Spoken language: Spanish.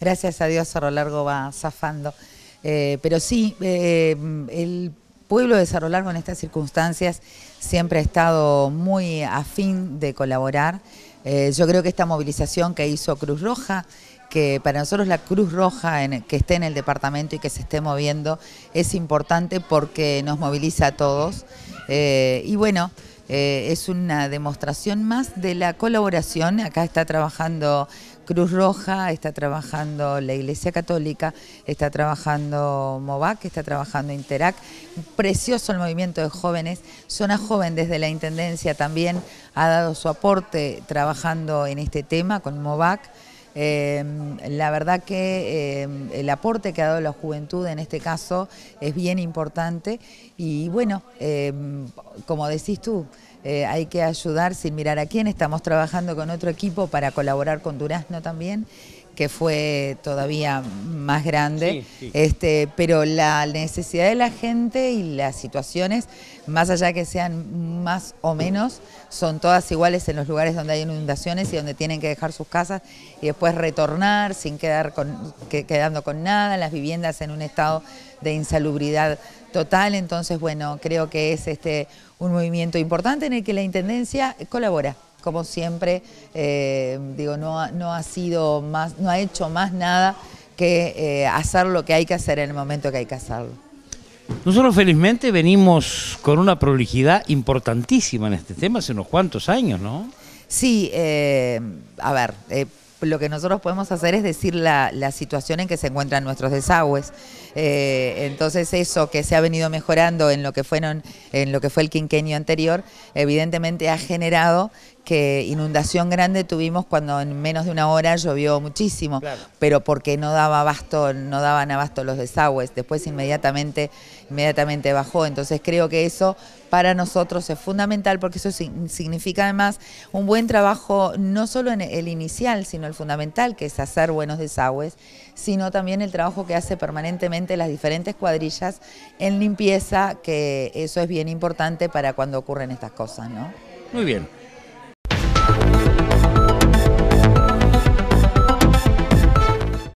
Gracias a Dios Cerro Largo va zafando. Eh, pero sí, eh, el pueblo de Cerro Largo en estas circunstancias siempre ha estado muy afín de colaborar. Eh, yo creo que esta movilización que hizo Cruz Roja, que para nosotros la Cruz Roja que esté en el departamento y que se esté moviendo es importante porque nos moviliza a todos. y bueno, eh, es una demostración más de la colaboración. Acá está trabajando Cruz Roja, está trabajando la Iglesia Católica, está trabajando MOVAC, está trabajando Interac. Precioso el movimiento de jóvenes. Zona Joven desde la Intendencia también ha dado su aporte trabajando en este tema con MOVAC. Em, la verdad que em, el aporte que ha dado la juventud en este caso es bien importante y bueno, em, como decís tú, eh, hay que ayudar sin mirar a quién. Estamos trabajando con otro equipo para colaborar con Durazno también que fue todavía más grande, Este, pero la necesidad de la gente y las situaciones, más allá que sean más o menos, son todas iguales en los lugares donde hay inundaciones y donde tienen que dejar sus casas y después retornar sin quedar con, quedando con nada, las viviendas en un estado de insalubridad total, entonces bueno, creo que es este un movimiento importante en el que la Intendencia colabora. Como siempre, eh, digo, no, no ha sido más, no ha hecho más nada que eh, hacer lo que hay que hacer en el momento que hay que hacerlo. Nosotros felizmente venimos con una prolijidad importantísima en este tema hace unos cuantos años, ¿no? Sí, eh, a ver, lo que nosotros podemos hacer es decir la, situación en que se encuentran nuestros desagües. Eh, entonces eso que se ha venido mejorando en lo que fueron, en lo que fue el quinquenio anterior, evidentemente ha generado que inundación grande tuvimos cuando en menos de una hora llovió muchísimo, pero porque no daba abasto, no daban abasto los desagües, después inmediatamente, inmediatamente bajó. Entonces creo que eso para nosotros es fundamental porque eso significa además un buen trabajo, no solo en el inicial, sino el fundamental, que es hacer buenos desagües, sino también el trabajo que hace permanentemente las diferentes cuadrillas en limpieza, que eso es bien importante para cuando ocurren estas cosas, ¿no? Muy bien.